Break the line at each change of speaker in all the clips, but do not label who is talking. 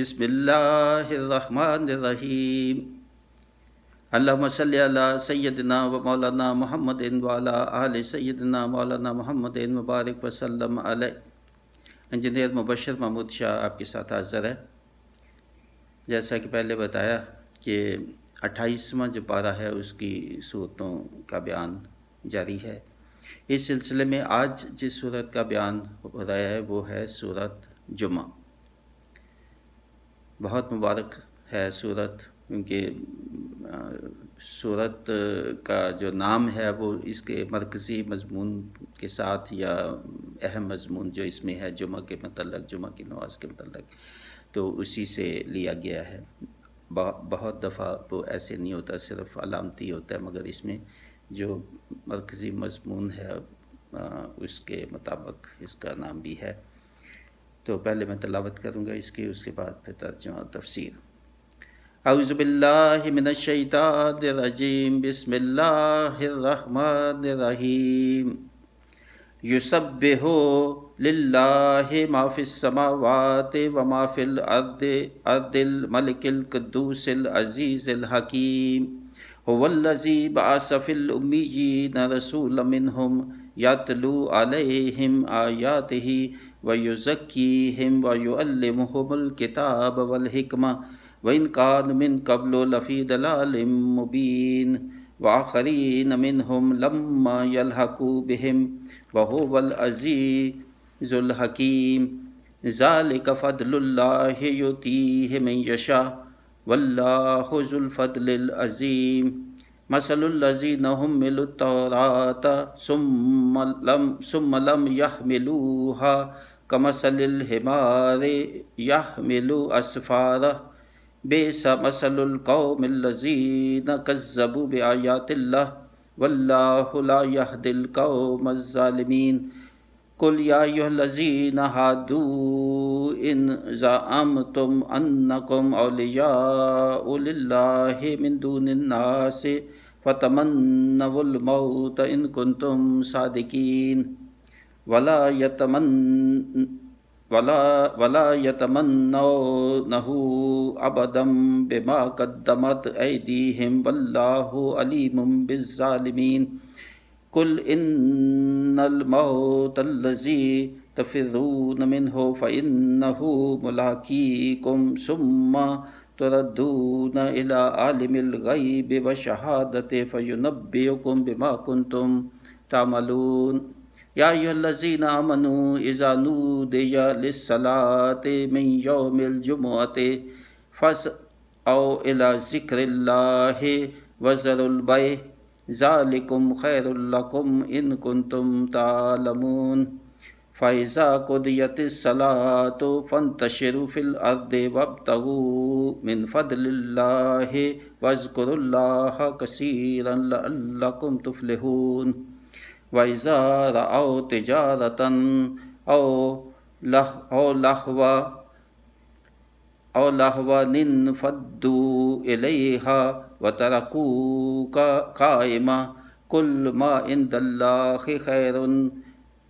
सल्ली अला सैदना व मौलाना व वाला आल सैदना मौलाना मुहम्मदिन मुबारक वसलम आल इंजीनियर मुबशर महमूद शाह आपके साथ हाजिर है जैसा कि पहले बताया कि अट्ठाईसवां जो पारा है उसकी सूरतों का बयान जारी है इस सिलसिले में आज जिस सूरत का बयान हो रहा है वो है सूरत जुमा बहुत मुबारक है सूरत क्योंकि सूरत का जो नाम है वो इसके मरकज़ी मजमून के साथ या अहम मजमून जो इसमें है जुमा के मतलब जुमा की नमाज के मतलब तो उसी से लिया गया है बहुत दफ़ा वो ऐसे नहीं होता सिर्फ अलामती होता है मगर इसमें जो मरकज़ी मजमून है उसके मुताबिक इसका नाम भी है तो पहले मैं तलावत करूँगा इसकी उसके बाद फिर तर्जमा तफसीर अज़बिल्लिमिनशैतरजीम बसमीम युसब हो लाफिसमावात व माफिल अर्द अर्दिल मलकिल कद्दूसिल अज़ीज़िल हकीम रसूल यातलू आयात ही वयुज़क्कीहिम वयुअल्लिमुहुमुल किताब वल हिकमा वइन कान मिन कबलो लफ़ी दलालिम मुबीन वाखरीन मिनहुम लम्मा यलहकू बिहिम वहुवल अज़ीज़ुल हकीम ज़ालिक फ़दलुल्लाह युतीहि मिन यशा वल्लाहु ज़ुल फ़दलिल अज़ीम مثل الذين حملوا التوراة ثم لم, ثم لم يحملوها कमसलिल हिमारे यह मिलु बे बेसमसलकौमिल्लजीन कज़बू बयातिल्ला वल्लाहुलादिल कौमज़ालमीन कुल याजीन हादू इन ज़ाम तुम अन्नकुम फतमन्नवुल मौत इन कुंतुम सादिकीन वला यतमन् वला वला यतमन्नो नहु अबदम बिमा कद्दमत ऐदीहिम वल्लाहु अलीमुम बिज़ालिमीन कुल इन्नल मौत अल्लज़ी तफिरून मिन्हु फ़इन्नहु मुलाकीकुम सुम्मा तुरद्दून इला आलिमिल गैबि वशहादति फ़युनब्बियुकुम बिमा कुंतुम तामलून याजीन अमनु इजानु दिया लिसलाते मिन यौमिल जुमअते फस औ इला जिक्रिल्लाह वज़रुल ज़ालिकुम खैरुल्लकुम इन कुंतुम तालमून फ़ैज़ा कुदियतिसला तो फ़न तशरुफ़िल अर्द वबतगू मिन फ़दल्ला वज़कुरुल्लाह कसीरकुम तुफ़लहून वैजार औ तिजारतन औ लह औ लहव औ लहव निन्फद्दू इलैह वतरकूक कायम कुल म इंदल्लाहि खैरुन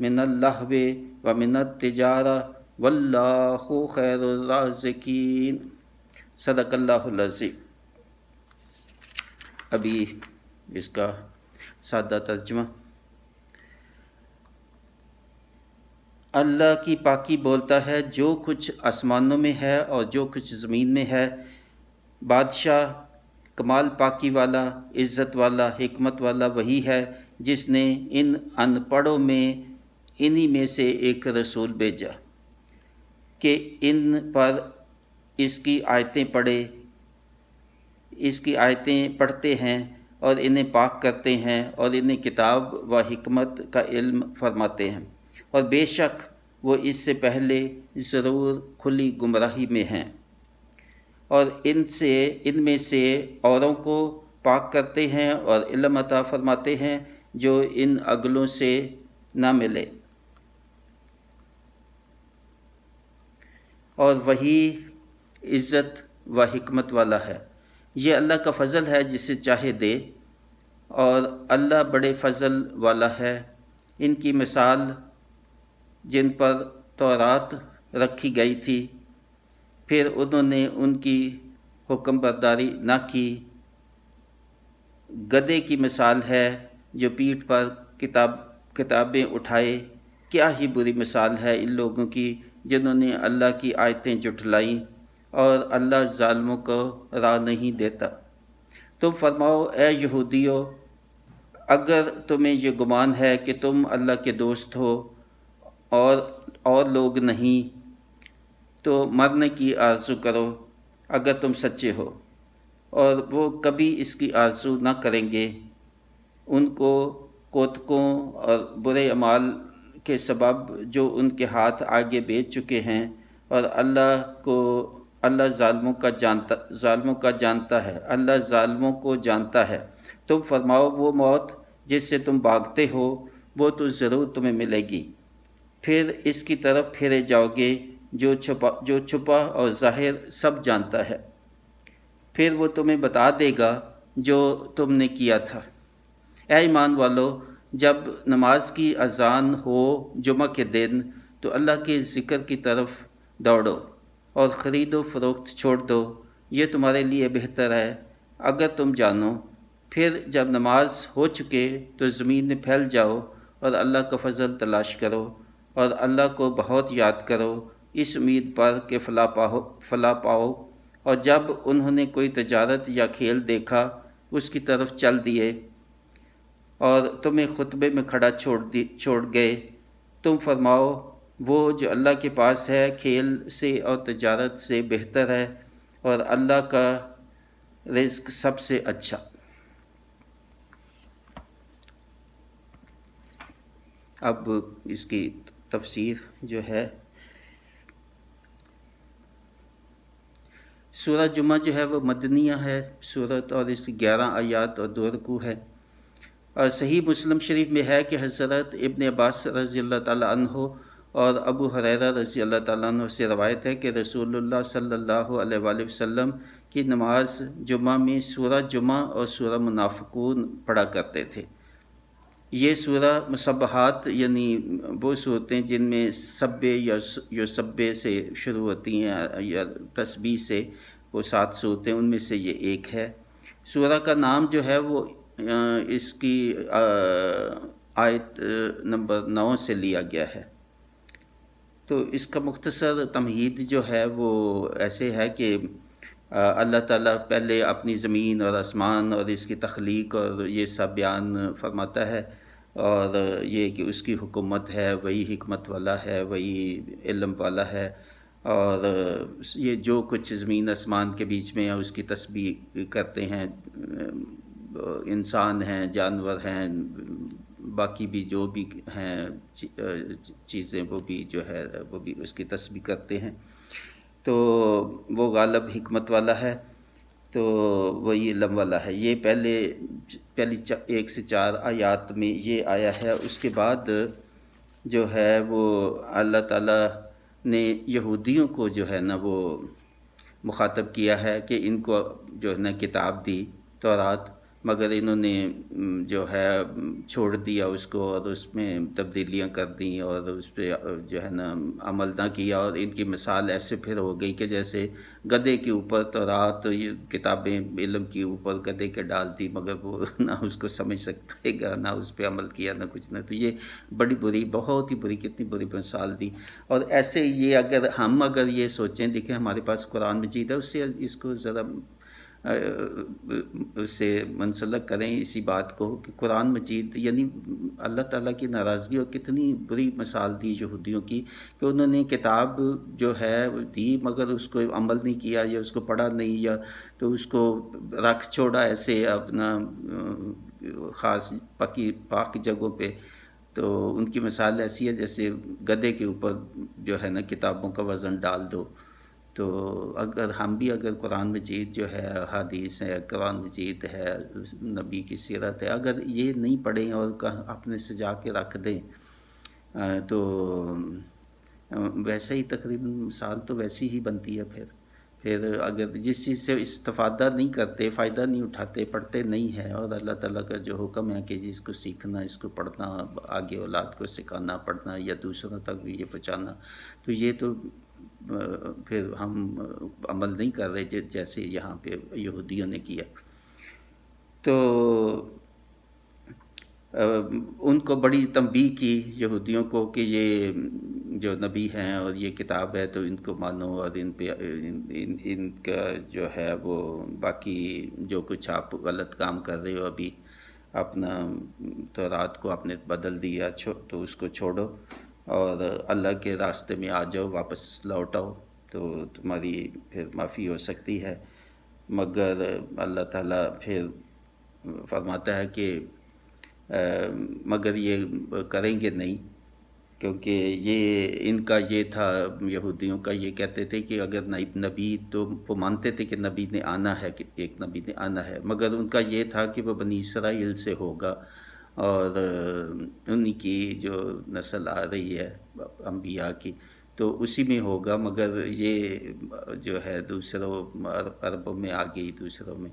मिन अल्लाहवे व मिन तिजार वल्लाहु खैरुर राज़िकीन सदकल्लाहु लजी अभी इसका सादा तर्जमा अल्लाह की पाकी बोलता है जो कुछ आसमानों में है और जो कुछ ज़मीन में है बादशाह कमाल पाकी वाला इज़्ज़त वाला हमत वाला वही है जिसने इन अनपढ़ों में इन्हीं में से एक रसूल भेजा कि इन पर इसकी आयतें पढ़े इसकी आयतें पढ़ते हैं और इन्हें पाक करते हैं और इन्हें किताब व हमत का इल्म फरमाते हैं और बेशक वो इससे पहले ज़रूर खुली गुमराही में हैं और इनसे इनमें से औरों को पाक करते हैं और इलम अता फरमाते हैं जो इन अगलों से ना मिले और वही इज़्ज़त व हमत वाला है ये अल्लाह का फ़ज़ल है जिसे चाहे दे और अल्लाह बड़े फ़ज़ल वाला है इनकी मिसाल जिन पर तौरात रखी गई थी फिर उन्होंने उनकी हुक्म बरदारी न की गधे की मिसाल है जो पीठ पर किताब किताबें उठाए क्या ही बुरी मिसाल है इन लोगों की जिन्होंने अल्लाह की आयतें जुटलाईं और अल्लाह ालमों को राह नहीं देता तुम फरमाओ ए यहूदियों अगर तुम्हें ये गुमान है कि तुम अल्लाह के दोस्त हो और और लोग नहीं तो मरने की आरजू करो अगर तुम सच्चे हो और वो कभी इसकी आरजू ना करेंगे उनको कोतकों और बुरे अमाल के सबब जो उनके हाथ आगे बेच चुके हैं और अल्लाह को अल्लाह ालमों का जानता ालमों का जानता है अल्लाह ालमों को जानता है तुम फरमाओ वो मौत जिससे तुम भागते हो वो तो ज़रूर तुम्हें मिलेगी फिर इसकी तरफ फेरे जाओगे जो छुपा जो छुपा और जाहिर सब जानता है फिर वो तुम्हें बता देगा जो तुमने किया था ए ईमान वालो जब नमाज की अजान हो जुमा के दिन तो अल्लाह के ज़िक्र की तरफ दौड़ो और ख़रीदो फरोख्त छोड़ दो ये तुम्हारे लिए बेहतर है अगर तुम जानो फिर जब नमाज हो चुके तो ज़मीन में फैल जाओ और अल्लाह का फजल तलाश करो और अल्लाह को बहुत याद करो इस उम्मीद पर कि फला पाओ फला पाओ और जब उन्होंने कोई तजारत या खेल देखा उसकी तरफ चल दिए और तुम्हें खुतबे में खड़ा छोड़ दी छोड़ गए तुम फरमाओ वो जो अल्लाह के पास है खेल से और तजारत से बेहतर है और अल्लाह का रिस्क सबसे अच्छा अब इसकी तफसीर जो है सूरत जुमा जो है वह मदनिया है सूरत और इस ग्यारह आयात और दो रकू है और सही मुस्लिम शरीफ में है कि हज़रत इबन अब्बास रज़ी अल्लाह तहो और अबू हरेरा रज़ी अल्लाह तह से रवायत है कि रसूलुल्लाह सल्लल्लाहु अलैहि वसल्लम की नमाज जुमा में सूरह जुमा और सूरह मुनाफिकून पढ़ा करते थे ये सूरा मुसबहात यानी वो सूरतें जिनमें सब या यो सब से शुरू होती हैं या तस्बी से वो सात सूरतें उनमें से ये एक है सूरा का नाम जो है वो इसकी आयत नंबर नौ से लिया गया है तो इसका मुख्तसर तमहीद जो है वो ऐसे है कि अल्लाह ताला पहले अपनी ज़मीन और आसमान और इसकी तख्लीक और ये सब बयान फरमाता है और ये कि उसकी हुकूमत है वही हमत वाला है वही इलम वाला है और ये जो कुछ ज़मीन आसमान के बीच में है उसकी तस्वीर करते हैं इंसान हैं जानवर हैं बाकी भी जो भी हैं चीज़ें वो भी जो है वो भी उसकी तस्वीर करते हैं तो वो गालब हमत वाला है तो वही लम वाला है ये पहले पहली एक से चार आयात में ये आया है उसके बाद जो है वो अल्लाह ताला ने यहूदियों को जो है ना वो मुखातब किया है कि इनको जो है ना किताब दी तो रात मगर इन्होंने जो है छोड़ दिया उसको और उसमें तब्दीलियाँ कर दी और उस पर जो है ना अमल ना किया और इनकी मिसाल ऐसे फिर हो गई कि जैसे गधे के ऊपर तो रात तो ये किताबें इलम के ऊपर गधे के डाल दी मगर वो ना उसको समझ सकतेगा ना उस पर अमल किया ना कुछ ना तो ये बड़ी बुरी बहुत ही बुरी कितनी बुरी मिसाल दी और ऐसे ये अगर हम अगर ये सोचें देखें हमारे पास कुरान मजीद है उससे इसको ज़रा से मुंसलक करें इसी बात को कि कुरान मजीद यानी अल्लाह ताला की नाराज़गी और कितनी बुरी मिसाल दी यहूदियों की कि उन्होंने किताब जो है दी मगर उसको अमल नहीं किया या उसको पढ़ा नहीं या तो उसको रख छोड़ा ऐसे अपना ख़ास पकी पाक जगहों पे तो उनकी मिसाल ऐसी है जैसे गधे के ऊपर जो है ना किताबों का वज़न डाल दो तो अगर हम भी अगर कुरान मजीद जो है हदीस है कुरान मजीद है नबी की सीरत है अगर ये नहीं पढ़ें और अपने सजा के रख दें तो वैसे ही तकरीबन मिसाल तो वैसी ही बनती है फिर फिर अगर जिस चीज़ से इस्तफ़ादा नहीं करते फ़ायदा नहीं उठाते पढ़ते नहीं है और अल्लाह ताला का जो हुक्म है कि इसको सीखना इसको पढ़ना आगे औलाद को सिखाना पढ़ना या दूसरों तक भी ये पहुँचाना तो ये तो फिर हम अमल नहीं कर रहे जैसे यहाँ पे यहूदियों ने किया तो उनको बड़ी तंबी की यहूदियों को कि ये जो नबी हैं और ये किताब है तो इनको मानो और इन पे इन, इन इनका जो है वो बाकी जो कुछ आप गलत काम कर रहे हो अभी अपना तो रात को आपने बदल दिया तो उसको छोड़ो और अल्लाह के रास्ते में आ जाओ वापस लौट आओ तो तुम्हारी फिर माफ़ी हो सकती है मगर अल्लाह ताला फिर फरमाता है कि आ, मगर ये करेंगे नहीं क्योंकि ये इनका ये था यहूदियों का ये कहते थे कि अगर नई नबी तो वो मानते थे कि नबी ने आना है कि एक नबी ने आना है मगर उनका ये था कि वह बनी इसराइल से होगा और उनकी जो नस्ल आ रही है अम्बिया की तो उसी में होगा मगर ये जो है दूसरों अरबों में आ गई दूसरों में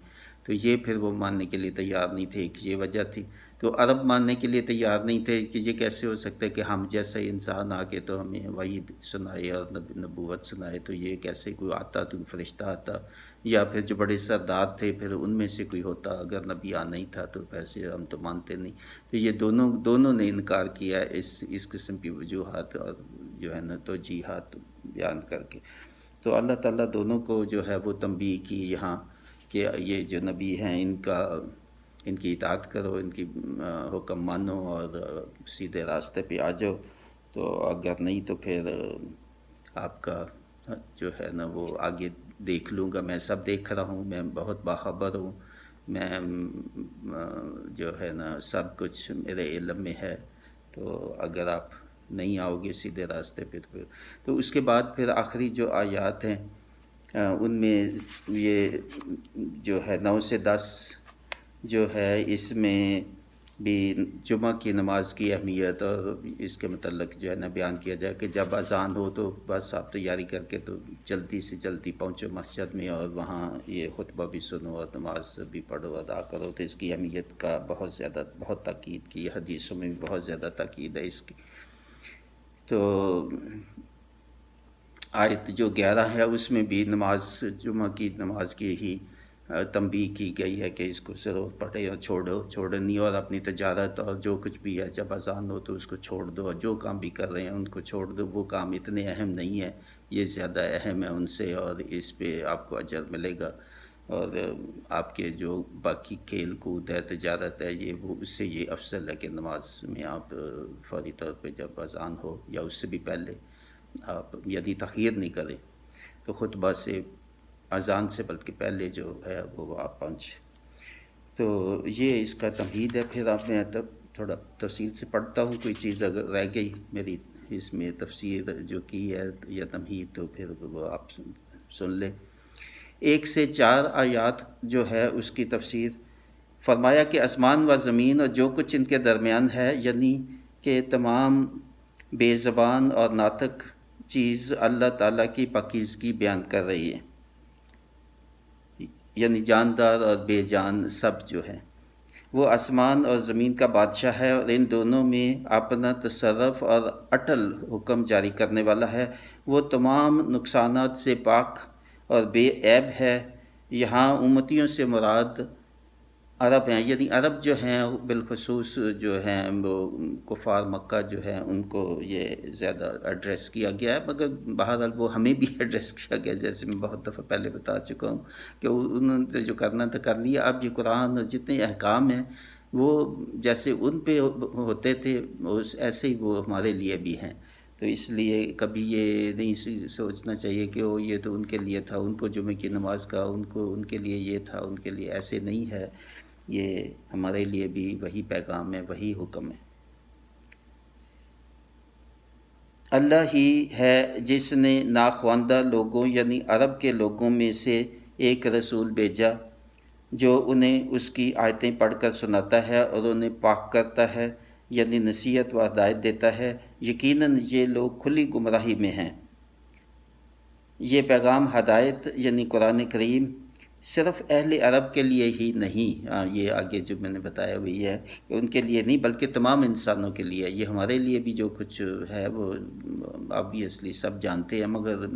तो ये फिर वो मानने के लिए तैयार नहीं थे एक ये वजह थी तो अरब मानने के लिए तैयार नहीं थे कि ये कैसे हो सकता है कि हम जैसा इंसान आके तो हमें वही सुनाए और नबूत सुनाए तो ये कैसे कोई आता तो फरिश्ता आता या फिर जो बड़े सरदार थे फिर उनमें से कोई होता अगर नबी आ नहीं था तो वैसे हम तो मानते नहीं तो ये दोनों दोनों ने इनकार किया इस इस किस्म की वजूहत और जो है ना तो जीहात बयान करके तो अल्लाह ताला दोनों को जो है वो तंबी की यहाँ कि ये जो नबी हैं इनका इनकी इतात करो इनकी हुक्म मानो और सीधे रास्ते पे आ जाओ तो अगर नहीं तो फिर आपका जो है ना वो आगे देख लूँगा मैं सब देख रहा हूँ मैं बहुत बाखबर हूँ मैं जो है ना सब कुछ मेरे इलम में है तो अगर आप नहीं आओगे सीधे रास्ते पे तो फिर तो उसके बाद फिर आखिरी जो आयात हैं उनमें ये जो है नौ से दस जो है इसमें भी जुमा की नमाज़ की अहमियत और इसके मतलब जो है ना बयान किया जाए कि जब अजान हो तो बस आप तैयारी तो करके तो जल्दी से जल्दी पहुँचो मस्जिद में और वहाँ ये खुतबा भी सुनो और नमाज भी पढ़ो अदा करो तो इसकी अहमियत का बहुत ज़्यादा बहुत तकीद की हदीसों में भी बहुत ज़्यादा तकीद है इसकी तो आयत जो ग्यारह है उसमें भी नमाज जुमा की नमाज की ही तंबी की गई है कि इसको जरूर पड़े और छोड़ो नहीं और अपनी तजारत और जो कुछ भी है जब आसान हो तो उसको छोड़ दो और जो काम भी कर रहे हैं उनको छोड़ दो वो काम इतने अहम नहीं है ये ज़्यादा अहम है उनसे और इस पर आपको अजर मिलेगा और आपके जो बाकी खेल कूद है तजारत है ये वो उससे ये अफसल है कि नमाज में आप फौरी तौर पर जब आसान हो या उससे भी पहले आप यदि तखीर नहीं करें तो खुतबा से अजान से बल्कि पहले जो है वो आप पहुँचे तो ये इसका तमहीद है फिर आप मैं तब थोड़ा तफसील से पढ़ता हूँ कोई चीज़ अगर रह गई मेरी इसमें तफसीर जो की है या तमहीद तो फिर वो आप सुन ले एक से चार आयात जो है उसकी तफसीर फरमाया कि आसमान व ज़मीन और जो कुछ इनके दरमियान है यानी कि तमाम बेज़बान और नातक चीज़ अल्लाह ताला की पकीज़गी बयान कर रही है यानी जानदार और बेजान सब जो है वो आसमान और ज़मीन का बादशाह है और इन दोनों में अपना तसरफ और अटल हुक्म जारी करने वाला है वो तमाम नुकसान से पाक और बेऐब है यहाँ उमतियों से मुराद अरब हैं यानी अरब जो हैं बिलखसूस जो हैं वो कुफार मक्का जो है उनको ये ज़्यादा एड्रेस किया गया है मगर बहरहाल वो हमें भी एड्रेस किया गया जैसे मैं बहुत दफ़ा पहले बता चुका हूँ कि उन्होंने जो करना था कर लिया अब ये कुरान और जितने अहकाम हैं वो जैसे उन पे होते थे उस ऐसे ही वो हमारे लिए भी हैं तो इसलिए कभी ये नहीं सोचना चाहिए कि वो ये तो उनके लिए था उनको जुमे की नमाज़ का उनको उनके लिए ये था उनके लिए ऐसे नहीं है ये हमारे लिए भी वही पैगाम है वही हुक्म है अल्लाह ही है जिसने नाख्वानदा लोगों यानी अरब के लोगों में से एक रसूल भेजा जो उन्हें उसकी आयतें पढ़कर सुनाता है और उन्हें पाक करता है यानी नसीहत व हदायत देता है यकीनन ये लोग खुली गुमराही में हैं ये पैगाम हदायत यानी कुरान करीम सिर्फ अहल अरब के लिए ही नहीं आ, ये आगे जो मैंने बताया हुई है कि उनके लिए नहीं बल्कि तमाम इंसानों के लिए ये हमारे लिए भी जो कुछ है वो ऑबियसली सब जानते हैं मगर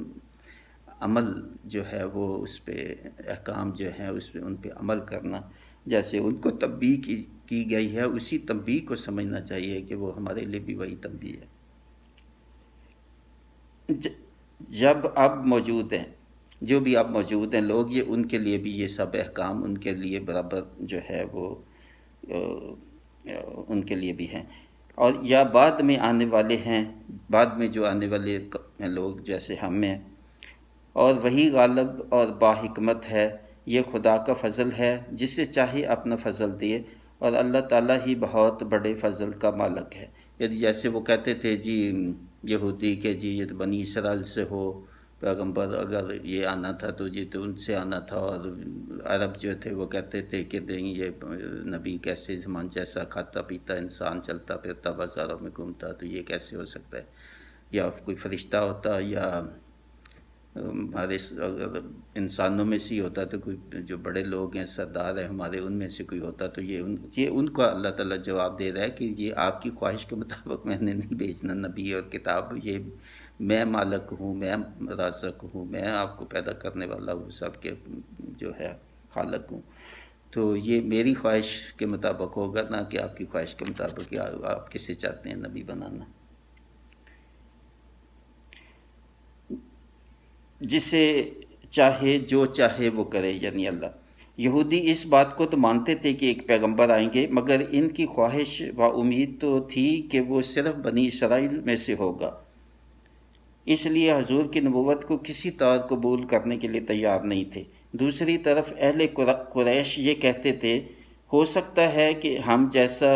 अमल जो है वो उस पर अहकाम जो है उस पर उन पर अमल करना जैसे उनको तबी की, की गई है उसी तबी को समझना चाहिए कि वो हमारे लिए भी वही तब्बी है ज, जब अब मौजूद हैं जो भी आप मौजूद हैं लोग ये उनके लिए भी ये सब अहकाम उनके लिए बराबर जो है वो उनके लिए भी हैं और या बाद में आने वाले हैं बाद में जो आने वाले लोग जैसे हम हैं और वही गालब और बाहिकमत है ये खुदा का फजल है जिसे चाहे अपना फजल दिए और अल्लाह ताला ही बहुत बड़े फजल का मालक है यदि जैसे वो कहते थे जी यहूदी के जी ये बनी इसराइल से हो पैगम्बर अगर ये आना था तो ये तो उनसे आना था और अरब जो थे वो कहते थे कि नहीं ये नबी कैसे जमान जैसा खाता पीता इंसान चलता फिरता बाज़ारों में घूमता तो ये कैसे हो सकता है या कोई फरिश्ता होता या हमारे अगर इंसानों में से होता तो कोई जो बड़े लोग हैं सरदार हैं हमारे उनमें से कोई होता तो ये उन ये उनको अल्लाह ताला जवाब दे रहा है कि ये आपकी ख्वाहिश के मुताबिक मैंने नहीं भेजना नबी और किताब ये मैं मालक हूँ मैं रासक हूँ मैं आपको पैदा करने वाला हूँ सबके जो है खालक हूँ तो ये मेरी ख्वाहिश के मुताबिक होगा ना कि आपकी ख्वाहिश के मुताबिक आप किसे चाहते हैं नबी बनाना जिसे चाहे जो चाहे वो करे यानी अल्लाह यहूदी इस बात को तो मानते थे कि एक पैगंबर आएंगे मगर इनकी ख्वाहिश व उम्मीद तो थी कि वो सिर्फ बनी इसराइल में से होगा इसलिए हजूर की नबूत को किसी तौर कबूल करने के लिए तैयार नहीं थे दूसरी तरफ अहल क्रैश ये कहते थे हो सकता है कि हम जैसा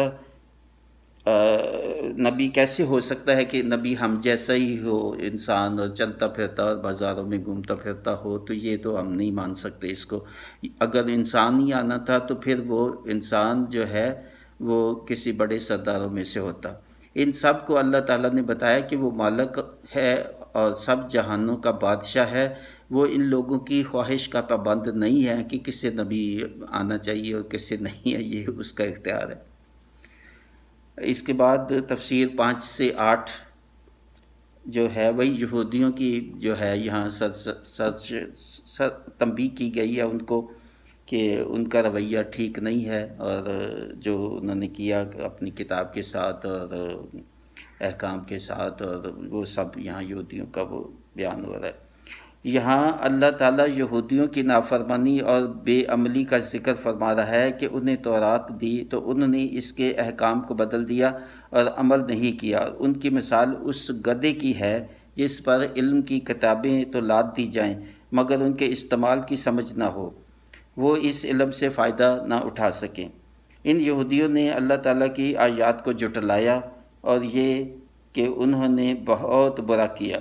नबी कैसे हो सकता है कि नबी हम जैसा ही हो इंसान और चलता फिरता और बाज़ारों में घूमता फिरता हो तो ये तो हम नहीं मान सकते इसको अगर इंसान ही आना था तो फिर वो इंसान जो है वो किसी बड़े सरदारों में से होता इन सब को अल्लाह ताला ने बताया कि वो मालक है और सब जहानों का बादशाह है वो इन लोगों की ख्वाहिश का पाबंद नहीं है कि किससे नबी आना चाहिए और किसे नहीं है ये उसका इख्तियार है इसके बाद तफसीर पाँच से आठ जो है वही यहूदियों की जो है यहाँ सर सर सर तंबी की गई है उनको कि उनका रवैया ठीक नहीं है और जो उन्होंने किया अपनी किताब के साथ और अहकाम के साथ और वो सब यहाँ यहूदियों का वो बयान हो रहा है यहाँ अल्लाह ताला यहूदियों की नाफरमानी और बेअमली का जिक्र फरमा रहा है कि उन्हें तोरात दी तो उन्होंने इसके अहकाम को बदल दिया और अमल नहीं किया उनकी मिसाल उस गधे की है जिस पर इल्म की किताबें तो लाद दी जाएं मगर उनके इस्तेमाल की समझ ना हो वो इस इल्म से फ़ायदा ना उठा सकें इन यहूदियों ने अल्लाह ताला की आयात को जुटलाया और ये कि उन्होंने बहुत बुरा किया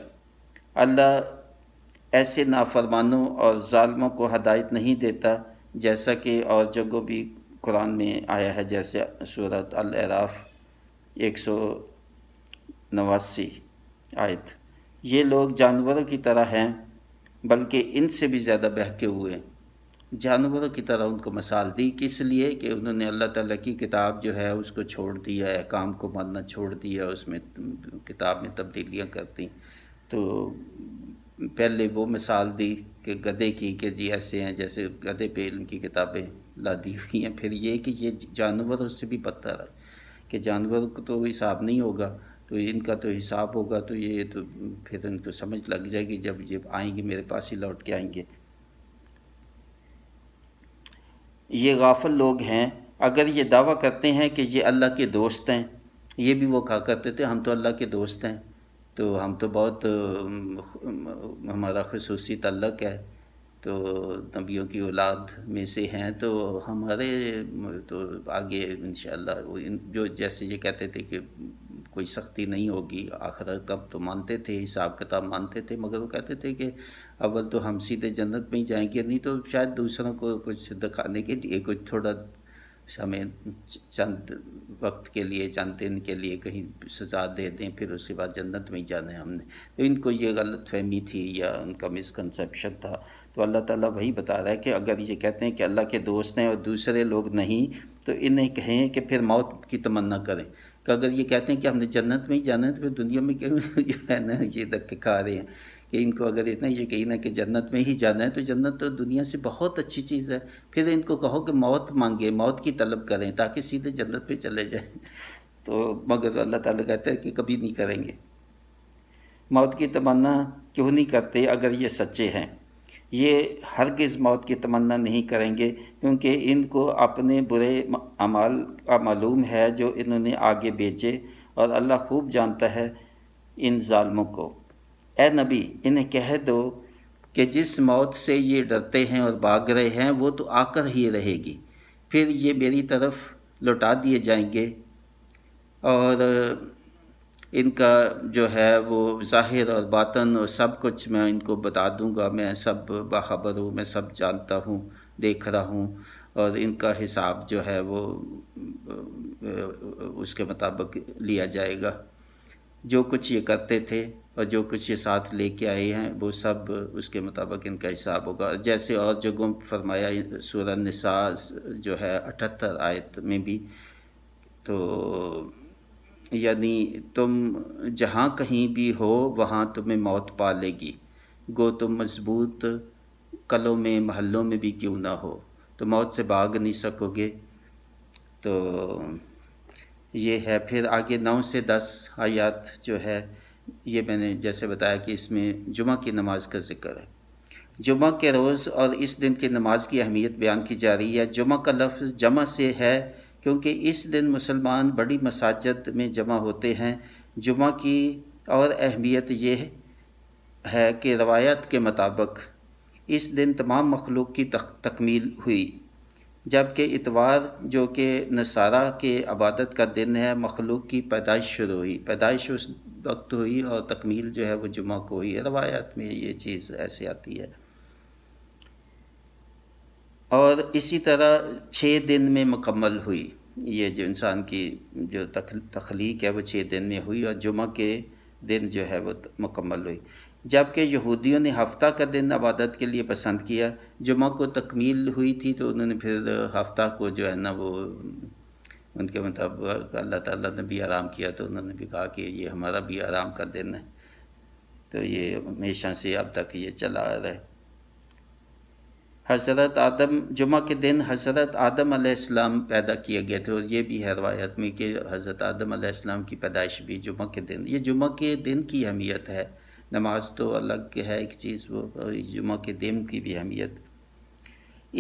अल्लाह ऐसे नाफरमानों और ालमों को हदायत नहीं देता जैसा कि और जगह भी कुरान में आया है जैसे सूरत अल-अराफ एक सौ नवासी आयत ये लोग जानवरों की तरह हैं बल्कि इनसे भी ज़्यादा बहके हुए जानवरों की तरह उनको मसाल दी किस लिए कि उन्होंने अल्लाह ताला की किताब जो है उसको छोड़ दिया है काम को मानना छोड़ दिया उसमें किताब में तब्दीलियाँ कर दी तो पहले वो मिसाल दी कि गधे की कि जी ऐसे हैं जैसे गधे पे इल्म की किताबें दी हुई हैं फिर ये कि ये जानवरों से भी बदतर है कि जानवर को तो हिसाब नहीं होगा तो इनका तो हिसाब होगा तो ये तो फिर इनको समझ लग जाएगी जब ये आएंगे मेरे पास ही लौट के आएंगे ये गाफिल लोग हैं अगर ये दावा करते हैं कि ये अल्लाह के दोस्त हैं ये भी वो कहा करते थे हम तो अल्लाह के दोस्त हैं तो हम तो बहुत हमारा खसूसी तल्लक है तो नबियों की औलाद में से हैं तो हमारे तो आगे इन जो जैसे ये कहते थे कि कोई सख्ती नहीं होगी आखिर तब तो मानते थे हिसाब किताब मानते थे मगर वो कहते थे कि अव्वल तो हम सीधे जन्नत में ही जाएंगे नहीं तो शायद दूसरों को कुछ दिखाने के लिए कुछ थोड़ा हमें चंद वक्त के लिए चंद दिन के लिए कहीं सजा दे दें फिर उसके बाद जन्नत में ही जाना है हमने तो इनको ये गलत फहमी थी या उनका मिसकनसेप्शन था तो अल्लाह ताला वही बता रहा है कि अगर ये कहते हैं कि अल्लाह के दोस्त हैं और दूसरे लोग नहीं तो इन्हें कहें कि फिर मौत की तमन्ना करें कि अगर ये कहते हैं कि हमने जन्नत में ही जाना है तो फिर दुनिया में क्यों जो है ना ये धक्के खा रहे हैं कि इनको अगर इतना ये कहीं ना कि जन्नत में ही जाना है तो जन्नत तो दुनिया से बहुत अच्छी चीज़ है फिर इनको कहो कि मौत मांगे मौत की तलब करें ताकि सीधे जन्नत पे चले जाए तो मगर अल्लाह ताला कहते हैं कि कभी नहीं करेंगे मौत की तमन्ना क्यों नहीं करते अगर ये सच्चे हैं ये हरगिज़ मौत की तमन्ना नहीं करेंगे क्योंकि इनको अपने बुरे अमाल का मालूम है जो इन्होंने आगे बेचे और अल्लाह खूब जानता है इन ालमों को ए नबी इन्हें कह दो कि जिस मौत से ये डरते हैं और भाग रहे हैं वो तो आकर ही रहेगी फिर ये मेरी तरफ लौटा दिए जाएंगे और इनका जो है वो ज़ाहिर और बातन और सब कुछ मैं इनको बता दूंगा मैं सब बाखबर हूँ मैं सब जानता हूँ देख रहा हूँ और इनका हिसाब जो है वो उसके मुताबिक लिया जाएगा जो कुछ ये करते थे और जो कुछ ये साथ लेके आए हैं वो सब उसके मुताबिक इनका हिसाब होगा जैसे और जगहों फरमाया सूरह निसा जो है अठहत्तर आयत में भी तो यानी तुम जहाँ कहीं भी हो वहाँ तुम्हें मौत पा लेगी गो तुम मजबूत कलों में महलों में भी क्यों ना हो तो मौत से भाग नहीं सकोगे तो ये है फिर आगे नौ से दस आयात जो है ये मैंने जैसे बताया कि इसमें जुमा की नमाज़ का जिक्र है जुमा के रोज़ और इस दिन की नमाज की अहमियत बयान की जा रही है जुमा का लफ्ज़ जमा से है क्योंकि इस दिन मुसलमान बड़ी मसाजद में जमा होते हैं जुमा की और अहमियत यह है कि रवायत के मुताबिक इस दिन तमाम मखलूक की तक, तकमील हुई जबकि इतवार जो कि नसारा के आबादत का दिन है मखलूक की पैदाइश शुरू हुई पैदाइश उस वक्त हुई और तकमील जो है वो जुमा को हुई रवायत में ये चीज़ ऐसे आती है और इसी तरह छः दिन में मुकम्मल हुई ये जो इंसान की जो तख, तख्लीक है वो छः दिन में हुई और जुमा के दिन जो है वो मुकम्मल हुई जबकि यहूदियों ने हफ्ता का दिन आबादत के लिए पसंद किया जुमा को तकमील हुई थी तो उन्होंने फिर हफ्ता को जो है ना वो उनके मुताबिक अल्लाह ताला ने भी आराम किया तो उन्होंने भी कहा कि ये हमारा भी आराम का दिन है तो ये हमेशा से अब तक ये चला आ रहा है हज़रत आदम जुमा के दिन हज़रत आदम आसमाम पैदा किए गए थे और ये भी है रवायत में कि हज़रत आदम आसमाम की पैदाइश भी जुमा के दिन ये जुमा के दिन की अहमियत है नमाज तो अलग है एक चीज़ वो जुमा के दिन की भी अहमियत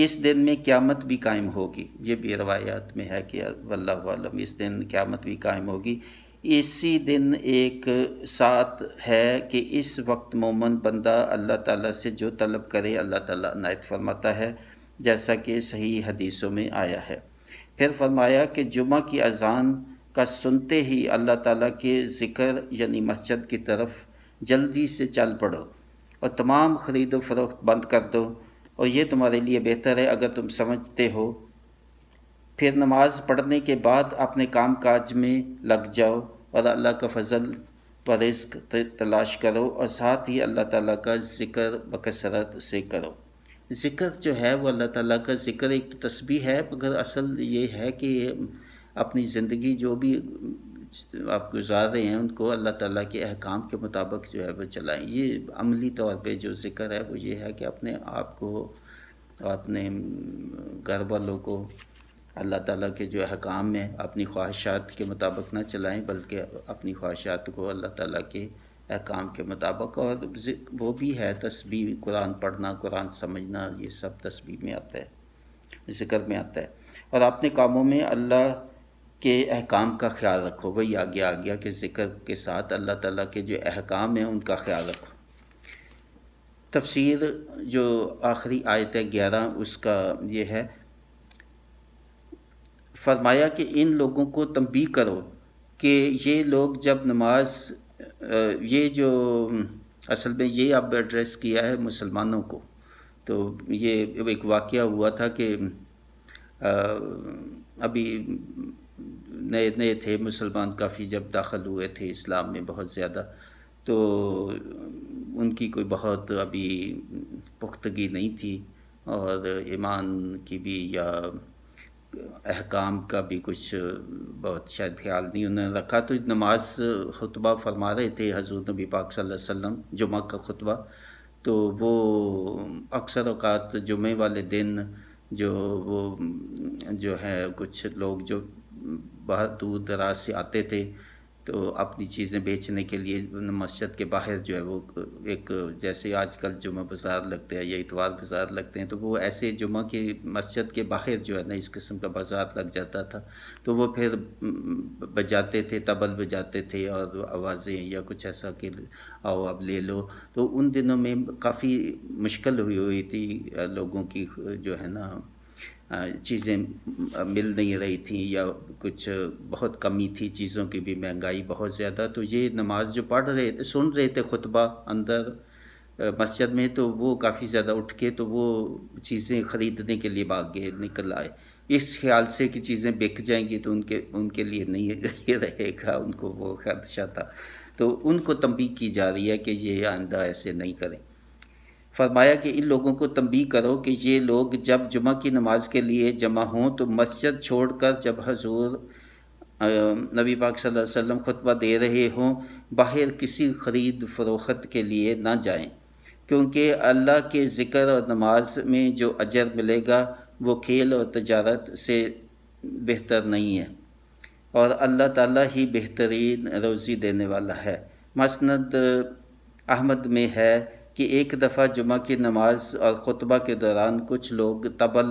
इस दिन में क़्यामत भी कायम होगी ये भी रवायात में है कि आलम इस दिन क़्यामत भी कायम होगी इसी दिन एक साथ है कि इस वक्त मोमन बंदा अल्लाह ताला से जो तलब करे अल्लाह ताला नायत फरमाता है जैसा कि सही हदीसों में आया है फिर फरमाया कि जुमा की अजान का सुनते ही अल्लाह ताला के ज़िक्र यानी मस्जिद की तरफ जल्दी से चल पड़ो और तमाम ख़रीदो फरोख्त बंद कर दो और ये तुम्हारे लिए बेहतर है अगर तुम समझते हो फिर नमाज़ पढ़ने के बाद अपने काम काज में लग जाओ और अल्लाह का फजल व रिस्क तलाश करो और साथ ही अल्लाह ताला का ज़िक्र बकसरत से करो ज़िक्र जो है वो अल्लाह ताला का ज़िक्र एक तो तस्बी है मगर असल ये है कि अपनी ज़िंदगी जो भी आप गुजार रहे हैं उनको अल्लाह ताला के अहकाम के मुताबिक जो है वो चलाएं ये अमली तौर पे जो जिक्र है वो ये है कि अपने आप को अपने घर वालों को अल्लाह ताला के जो अहकाम में अपनी ख्वाहिशात के मुताबिक ना चलाएं बल्कि अपनी ख्वाहिशात को अल्लाह ताला के अहकाम के मुताबिक और वो भी है तस्वीर कुरान पढ़ना कुरान समझना ये सब तस्वीर में आता है ज़िक्र में आता है और अपने कामों में अल्लाह के अहकाम का ख्याल रखो वही आगे आ गया कि ज़िक्र के साथ अल्लाह ताला के जो अहकाम हैं उनका ख्याल रखो तफसीर जो आखिरी आयत है ग्यारह उसका ये है फरमाया कि इन लोगों को तंबी करो कि ये लोग जब नमाज ये जो असल में ये अब एड्रेस किया है मुसलमानों को तो ये एक वाक़ हुआ था कि अभी नए नए थे मुसलमान काफ़ी जब दाखिल हुए थे इस्लाम में बहुत ज़्यादा तो उनकी कोई बहुत अभी पुख्तगी नहीं थी और ईमान की भी या अहकाम का भी कुछ बहुत शायद ख्याल नहीं उन्होंने रखा तो नमाज खुतबा फरमा रहे थे हजूर नबी पाक सल्लल्लाहु अलैहि वसल्लम जुमा का खुतबा तो वो अक्सर अवकात जुमे वाले दिन जो वो जो है कुछ लोग जो बाहर दूर दराज से आते थे तो अपनी चीज़ें बेचने के लिए मस्जिद के बाहर जो है वो एक जैसे आजकल जुम्मा बाज़ार लगते हैं या इतवार बाज़ार लगते हैं तो वो ऐसे जुम्मे के मस्जिद के बाहर जो है ना इस किस्म का बाज़ार लग जाता था तो वो फिर बजाते थे तबल बजाते थे और आवाज़ें या कुछ ऐसा कि आओ अब ले लो तो उन दिनों में काफ़ी मुश्किल हुई हुई थी लोगों की जो है ना चीज़ें मिल नहीं रही थी या कुछ बहुत कमी थी चीज़ों की भी महंगाई बहुत ज़्यादा तो ये नमाज जो पढ़ रहे थे सुन रहे थे खुतबा अंदर मस्जिद में तो वो काफ़ी ज़्यादा उठ के तो वो चीज़ें ख़रीदने के लिए भाग गए निकल आए इस ख्याल से कि चीज़ें बिक जाएंगी तो उनके उनके लिए नहीं रहेगा उनको वो खदशा था तो उनको तंबी की जा रही है कि ये आंदा ऐसे नहीं करें फरमाया कि इन लोगों को तंबी करो कि ये लोग जब जुमा की नमाज के लिए जमा हों तो मस्जिद छोड़कर जब हजूर नबी पाक सल्लल्लाहु अलैहि वसल्लम खुतबा दे रहे हों बाहर किसी ख़रीद फरोख्त के लिए ना जाएं क्योंकि अल्लाह के ज़िक्र और नमाज में जो अजर मिलेगा वो खेल और तजारत से बेहतर नहीं है और अल्लाह ताला ही बेहतरीन रोज़ी देने वाला है मसंद अहमद में है कि एक दफ़ा जुमा की नमाज और ख़ुतबा के दौरान कुछ लोग तबल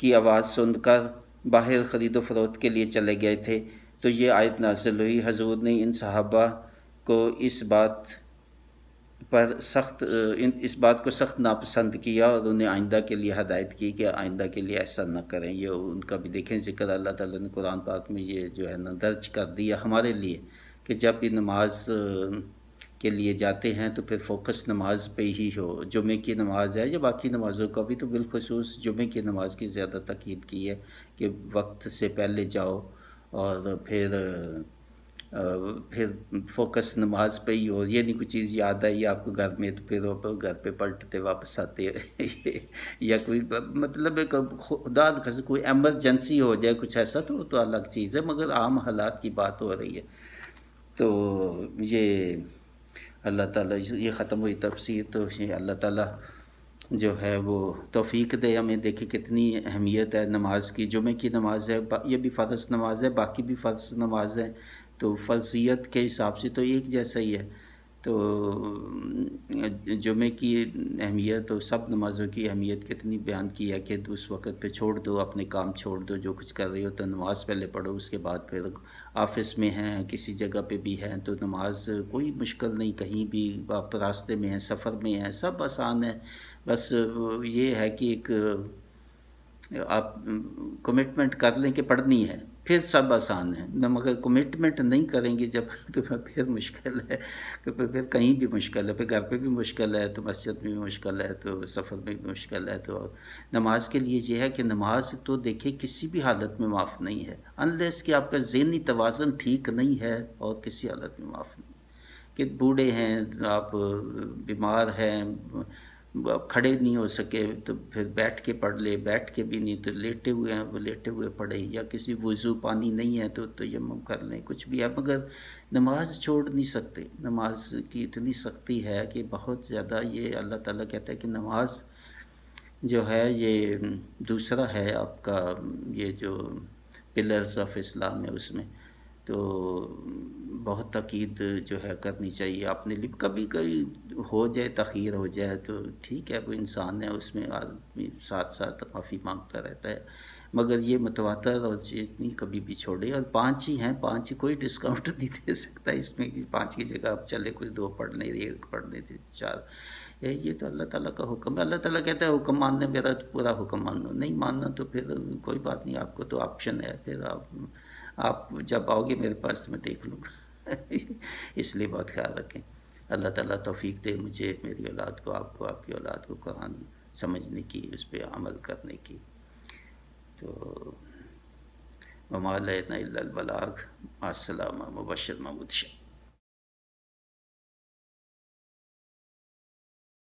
की आवाज़ सुनकर बाहर ख़रीदो फरोख्त के लिए चले गए थे तो ये आयत नाजिल हुई हजूर ने इन सहाबा को इस बात पर सख्त इस बात को सख्त नापसंद किया और उन्हें आइंदा के लिए हदायत की कि आइंदा के लिए ऐसा ना करें ये उनका भी देखें ज़िक्र अल्लाह ताला ने कुरान पाक में ये जो है ना दर्ज कर दिया हमारे लिए कि जब भी नमाज़ के लिए जाते हैं तो फिर फोकस नमाज पे ही हो जुमे की नमाज है या बाकी नमाज़ों का भी तो बिलखसूस जुमे की नमाज की ज़्यादा तकीद की है कि वक्त से पहले जाओ और फिर फिर फोकस नमाज पे ही हो ये नहीं कोई चीज़ याद आई आपको घर में तो फिर घर पे पलटते वापस आते या कोई मतलब एक खुदा कोई एमरजेंसी हो जाए कुछ ऐसा तो तो अलग चीज़ है मगर आम हालात की बात हो रही है तो ये अल्लाह ताला ये ख़त्म हुई तफसीर तो अल्लाह ताला जो है वो तोफ़ी दे हमें देखे कितनी अहमियत है नमाज़ की जुमे की नमाज़ है ये भी फ़र्ज़ नमाज़ है बाकी भी फ़र्ज़ नमाज़ है तो फर्जियत के हिसाब से तो एक जैसा ही है तो जुमे की अहमियत और सब नमाज़ों की अहमियत कितनी बयान की है कि उस वक़्त पे छोड़ दो अपने काम छोड़ दो जो कुछ कर रही हो तो नमाज़ पहले पढ़ो उसके बाद फिर ऑफिस में हैं किसी जगह पे भी हैं तो नमाज कोई मुश्किल नहीं कहीं भी आप रास्ते में हैं सफ़र में हैं सब आसान है बस ये है कि एक आप कमिटमेंट कर लें कि पढ़नी है फिर सब आसान है न मगर कमिटमेंट नहीं करेंगे जब तो फिर मुश्किल है कि तो फिर कहीं भी मुश्किल है फिर घर पे भी मुश्किल है तो मस्जिद में भी मुश्किल है तो सफ़र में भी मुश्किल है तो नमाज के लिए यह है कि नमाज तो देखे किसी भी हालत में माफ़ नहीं है अनलेस कि आपका जहनी तोज़न ठीक नहीं है और किसी हालत में माफ़ नहीं कि बूढ़े हैं आप बीमार हैं खड़े नहीं हो सके तो फिर बैठ के पढ़ ले बैठ के भी नहीं तो लेटे हुए हैं वो लेटे हुए पढ़े या किसी वज़ू पानी नहीं है तो तो यम कर लें कुछ भी है मगर नमाज छोड़ नहीं सकते नमाज की इतनी सख्ती है कि बहुत ज़्यादा ये अल्लाह ताला कहता है कि नमाज जो है ये दूसरा है आपका ये जो पिलर्स ऑफ इस्लाम है उसमें तो बहुत तकीद जो है करनी चाहिए अपने लिए कभी कभी हो जाए तखीर हो जाए तो ठीक है वो इंसान है उसमें आदमी साथ साथ माफ़ी मांगता रहता है मगर ये मतवातर और चेतनी कभी भी छोड़े और पांच ही हैं पांच ही कोई डिस्काउंट नहीं दे सकता इसमें कि पांच की जगह आप चले कुछ दो पढ़ने एक पढ़ने थे चार ये ये तो अल्लाह ताला का हुक्म है अल्लाह ताला कहता है हुक्म मानने मेरा तो पूरा हुक्म मानना नहीं मानना तो फिर कोई बात नहीं आपको तो ऑप्शन है फिर आप आप जब आओगे मेरे पास तो मैं देख लूँगा इसलिए बहुत ख्याल रखें अल्लाह ताला तौफीक दे मुझे मेरी औलाद को आपको आपकी औलाद को कुरान समझने की उस पर अमल करने की तो ममाल बलाग असल मुबशर महमूद शाह